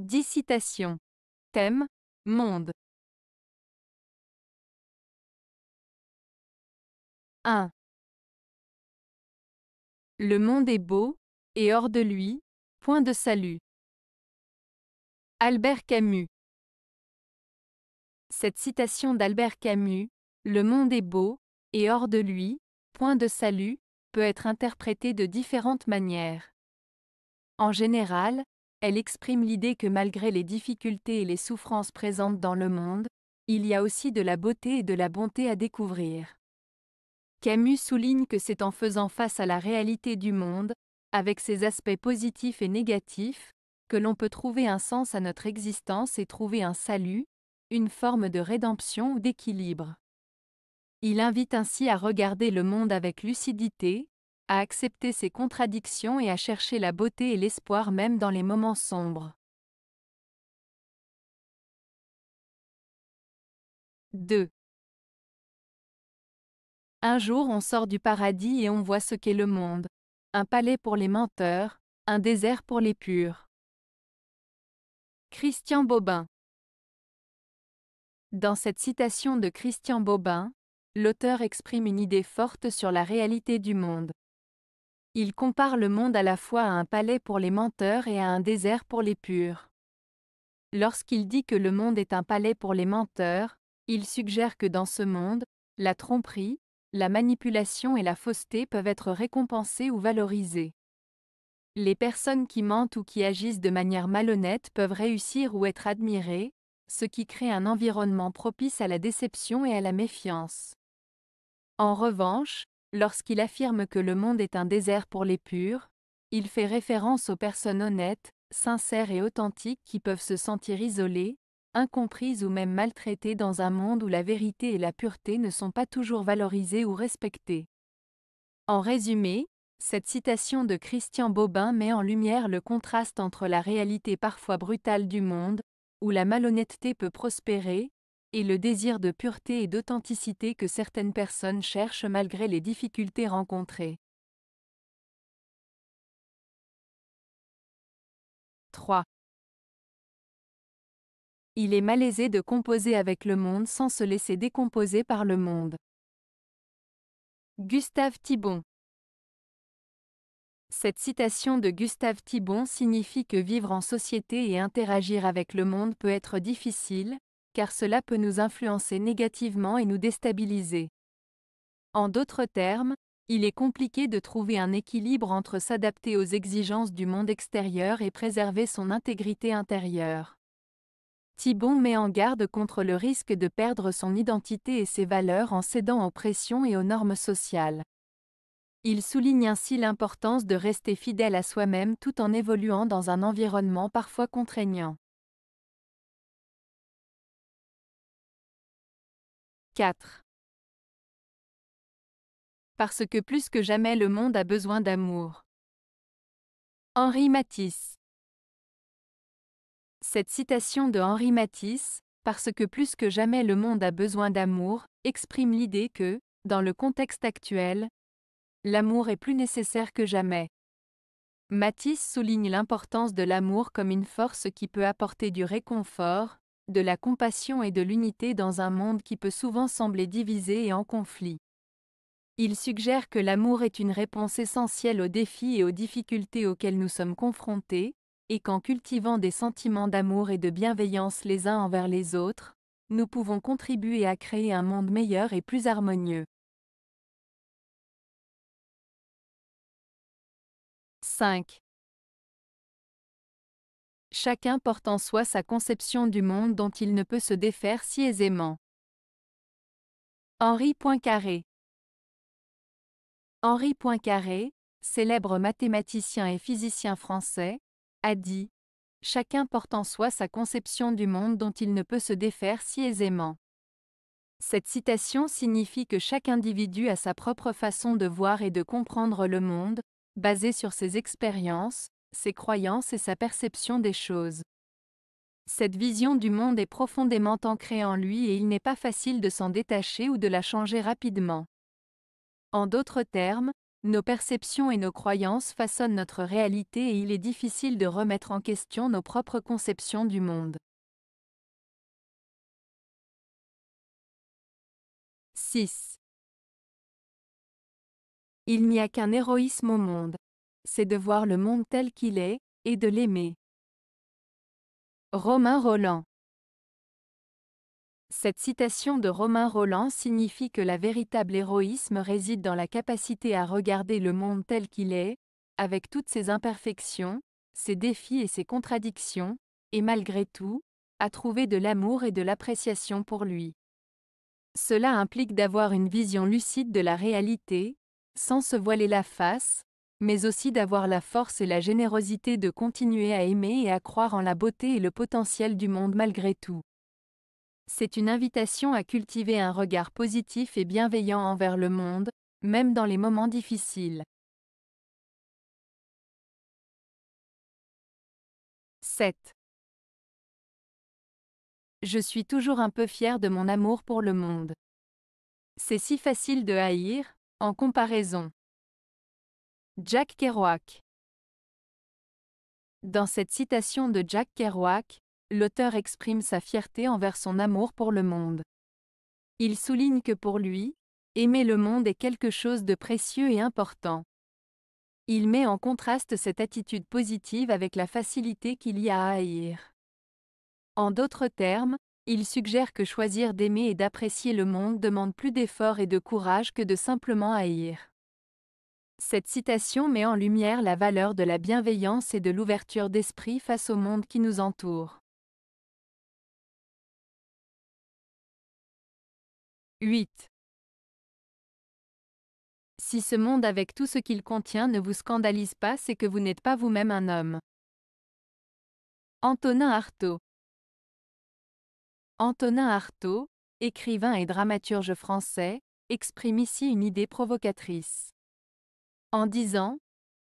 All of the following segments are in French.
10 citations. Thème Monde. 1. Le monde est beau, et hors de lui, point de salut. Albert Camus. Cette citation d'Albert Camus, Le monde est beau, et hors de lui, point de salut, peut être interprétée de différentes manières. En général, elle exprime l'idée que malgré les difficultés et les souffrances présentes dans le monde, il y a aussi de la beauté et de la bonté à découvrir. Camus souligne que c'est en faisant face à la réalité du monde, avec ses aspects positifs et négatifs, que l'on peut trouver un sens à notre existence et trouver un salut, une forme de rédemption ou d'équilibre. Il invite ainsi à regarder le monde avec lucidité, à accepter ses contradictions et à chercher la beauté et l'espoir même dans les moments sombres. 2. Un jour on sort du paradis et on voit ce qu'est le monde. Un palais pour les menteurs, un désert pour les purs. Christian Bobin Dans cette citation de Christian Bobin, l'auteur exprime une idée forte sur la réalité du monde. Il compare le monde à la fois à un palais pour les menteurs et à un désert pour les purs. Lorsqu'il dit que le monde est un palais pour les menteurs, il suggère que dans ce monde, la tromperie, la manipulation et la fausseté peuvent être récompensées ou valorisées. Les personnes qui mentent ou qui agissent de manière malhonnête peuvent réussir ou être admirées, ce qui crée un environnement propice à la déception et à la méfiance. En revanche, Lorsqu'il affirme que le monde est un désert pour les purs, il fait référence aux personnes honnêtes, sincères et authentiques qui peuvent se sentir isolées, incomprises ou même maltraitées dans un monde où la vérité et la pureté ne sont pas toujours valorisées ou respectées. En résumé, cette citation de Christian Bobin met en lumière le contraste entre la réalité parfois brutale du monde, où la malhonnêteté peut prospérer, et le désir de pureté et d'authenticité que certaines personnes cherchent malgré les difficultés rencontrées. 3. Il est malaisé de composer avec le monde sans se laisser décomposer par le monde. Gustave Thibon Cette citation de Gustave Thibon signifie que vivre en société et interagir avec le monde peut être difficile, car cela peut nous influencer négativement et nous déstabiliser. En d'autres termes, il est compliqué de trouver un équilibre entre s'adapter aux exigences du monde extérieur et préserver son intégrité intérieure. Thibon met en garde contre le risque de perdre son identité et ses valeurs en cédant aux pressions et aux normes sociales. Il souligne ainsi l'importance de rester fidèle à soi-même tout en évoluant dans un environnement parfois contraignant. 4. Parce que plus que jamais le monde a besoin d'amour. Henri Matisse Cette citation de Henri Matisse, parce que plus que jamais le monde a besoin d'amour, exprime l'idée que, dans le contexte actuel, l'amour est plus nécessaire que jamais. Matisse souligne l'importance de l'amour comme une force qui peut apporter du réconfort, de la compassion et de l'unité dans un monde qui peut souvent sembler divisé et en conflit. Il suggère que l'amour est une réponse essentielle aux défis et aux difficultés auxquels nous sommes confrontés, et qu'en cultivant des sentiments d'amour et de bienveillance les uns envers les autres, nous pouvons contribuer à créer un monde meilleur et plus harmonieux. 5. Chacun porte en soi sa conception du monde dont il ne peut se défaire si aisément. Henri Poincaré Henri Poincaré, célèbre mathématicien et physicien français, a dit Chacun porte en soi sa conception du monde dont il ne peut se défaire si aisément. Cette citation signifie que chaque individu a sa propre façon de voir et de comprendre le monde, basée sur ses expériences, ses croyances et sa perception des choses. Cette vision du monde est profondément ancrée en lui et il n'est pas facile de s'en détacher ou de la changer rapidement. En d'autres termes, nos perceptions et nos croyances façonnent notre réalité et il est difficile de remettre en question nos propres conceptions du monde. « 6. Il n'y a qu'un héroïsme au monde c'est de voir le monde tel qu'il est, et de l'aimer. Romain Roland Cette citation de Romain Roland signifie que la véritable héroïsme réside dans la capacité à regarder le monde tel qu'il est, avec toutes ses imperfections, ses défis et ses contradictions, et malgré tout, à trouver de l'amour et de l'appréciation pour lui. Cela implique d'avoir une vision lucide de la réalité, sans se voiler la face, mais aussi d'avoir la force et la générosité de continuer à aimer et à croire en la beauté et le potentiel du monde malgré tout. C'est une invitation à cultiver un regard positif et bienveillant envers le monde, même dans les moments difficiles. 7. Je suis toujours un peu fier de mon amour pour le monde. C'est si facile de haïr, en comparaison. Jack Kerouac Dans cette citation de Jack Kerouac, l'auteur exprime sa fierté envers son amour pour le monde. Il souligne que pour lui, aimer le monde est quelque chose de précieux et important. Il met en contraste cette attitude positive avec la facilité qu'il y a à haïr. En d'autres termes, il suggère que choisir d'aimer et d'apprécier le monde demande plus d'efforts et de courage que de simplement haïr. Cette citation met en lumière la valeur de la bienveillance et de l'ouverture d'esprit face au monde qui nous entoure. 8. Si ce monde avec tout ce qu'il contient ne vous scandalise pas, c'est que vous n'êtes pas vous-même un homme. Antonin Artaud Antonin Artaud, écrivain et dramaturge français, exprime ici une idée provocatrice en disant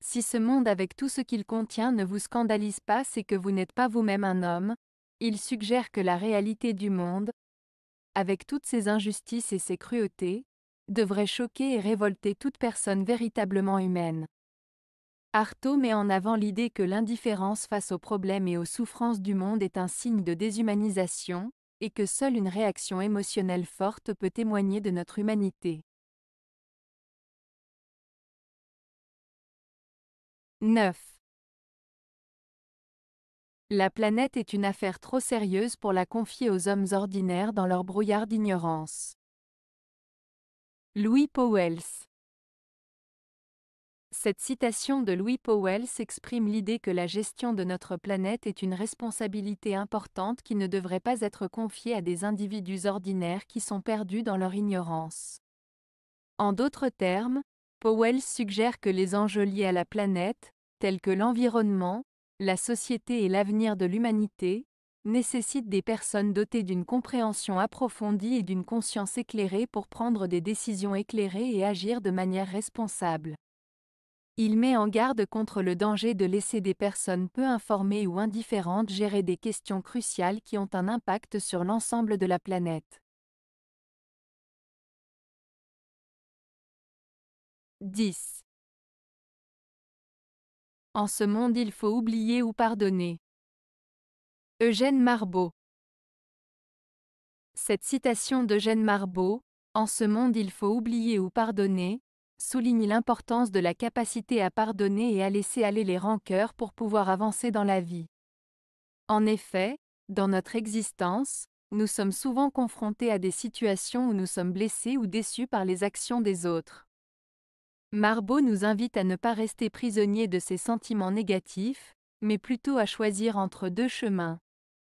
Si ce monde avec tout ce qu'il contient ne vous scandalise pas, c'est que vous n'êtes pas vous-même un homme, il suggère que la réalité du monde, avec toutes ses injustices et ses cruautés, devrait choquer et révolter toute personne véritablement humaine. Artaud met en avant l'idée que l'indifférence face aux problèmes et aux souffrances du monde est un signe de déshumanisation, et que seule une réaction émotionnelle forte peut témoigner de notre humanité. 9. La planète est une affaire trop sérieuse pour la confier aux hommes ordinaires dans leur brouillard d'ignorance. Louis Powells Cette citation de Louis Powells exprime l'idée que la gestion de notre planète est une responsabilité importante qui ne devrait pas être confiée à des individus ordinaires qui sont perdus dans leur ignorance. En d'autres termes, Powell suggère que les enjeux liés à la planète, tels que l'environnement, la société et l'avenir de l'humanité, nécessitent des personnes dotées d'une compréhension approfondie et d'une conscience éclairée pour prendre des décisions éclairées et agir de manière responsable. Il met en garde contre le danger de laisser des personnes peu informées ou indifférentes gérer des questions cruciales qui ont un impact sur l'ensemble de la planète. 10. En ce monde il faut oublier ou pardonner. Eugène Marbeau Cette citation d'Eugène Marbeau, En ce monde il faut oublier ou pardonner, souligne l'importance de la capacité à pardonner et à laisser aller les rancœurs pour pouvoir avancer dans la vie. En effet, dans notre existence, nous sommes souvent confrontés à des situations où nous sommes blessés ou déçus par les actions des autres. Marbeau nous invite à ne pas rester prisonniers de ses sentiments négatifs, mais plutôt à choisir entre deux chemins.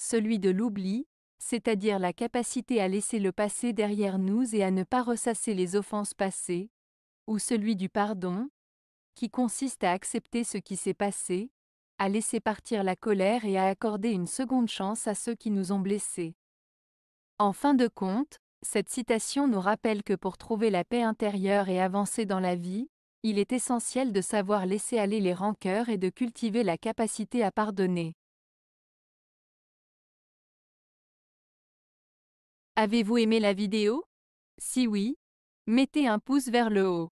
Celui de l'oubli, c'est-à-dire la capacité à laisser le passé derrière nous et à ne pas ressasser les offenses passées, ou celui du pardon, qui consiste à accepter ce qui s'est passé, à laisser partir la colère et à accorder une seconde chance à ceux qui nous ont blessés. En fin de compte, cette citation nous rappelle que pour trouver la paix intérieure et avancer dans la vie, il est essentiel de savoir laisser aller les rancœurs et de cultiver la capacité à pardonner. Avez-vous aimé la vidéo Si oui, mettez un pouce vers le haut.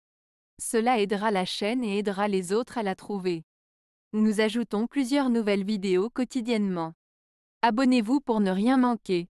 Cela aidera la chaîne et aidera les autres à la trouver. Nous ajoutons plusieurs nouvelles vidéos quotidiennement. Abonnez-vous pour ne rien manquer.